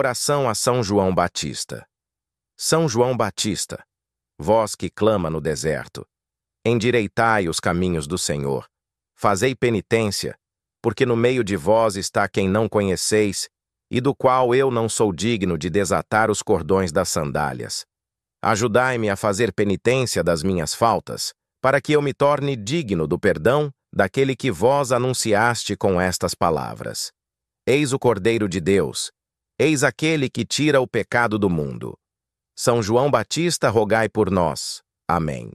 Oração a São João Batista. São João Batista, vós que clama no deserto, endireitai os caminhos do Senhor, fazei penitência, porque no meio de vós está quem não conheceis, e do qual eu não sou digno de desatar os cordões das sandálias. Ajudai-me a fazer penitência das minhas faltas, para que eu me torne digno do perdão daquele que vós anunciaste com estas palavras. Eis o Cordeiro de Deus, Eis aquele que tira o pecado do mundo. São João Batista, rogai por nós. Amém.